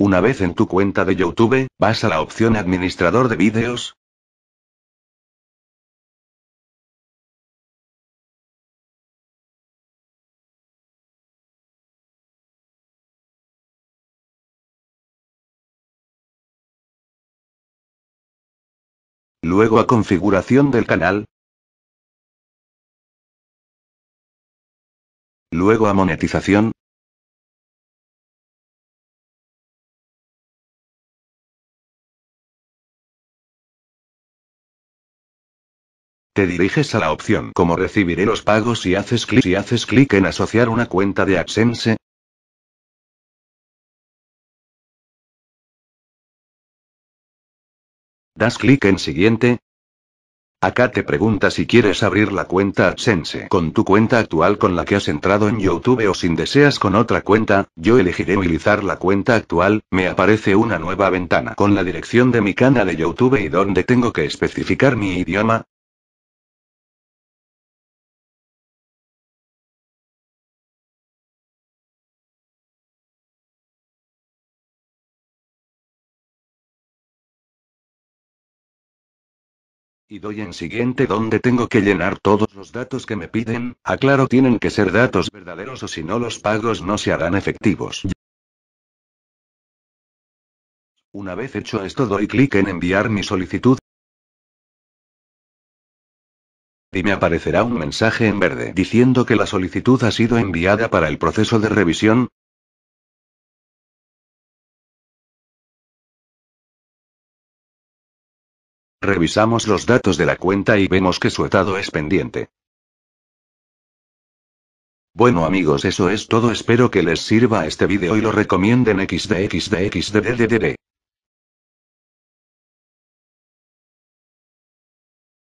Una vez en tu cuenta de YouTube, vas a la opción Administrador de vídeos. Luego a configuración del canal. Luego a monetización. Te diriges a la opción como recibiré los pagos y haces clic y haces clic en asociar una cuenta de AdSense. Das clic en siguiente. Acá te pregunta si quieres abrir la cuenta AdSense con tu cuenta actual con la que has entrado en YouTube o si deseas con otra cuenta, yo elegiré utilizar la cuenta actual, me aparece una nueva ventana con la dirección de mi canal de YouTube y donde tengo que especificar mi idioma, y doy en siguiente donde tengo que llenar todos los datos que me piden, aclaro tienen que ser datos verdaderos o si no los pagos no se harán efectivos. Una vez hecho esto doy clic en enviar mi solicitud y me aparecerá un mensaje en verde diciendo que la solicitud ha sido enviada para el proceso de revisión, Revisamos los datos de la cuenta y vemos que su estado es pendiente. Bueno amigos eso es todo espero que les sirva este video y lo recomienden xdxdxddddd.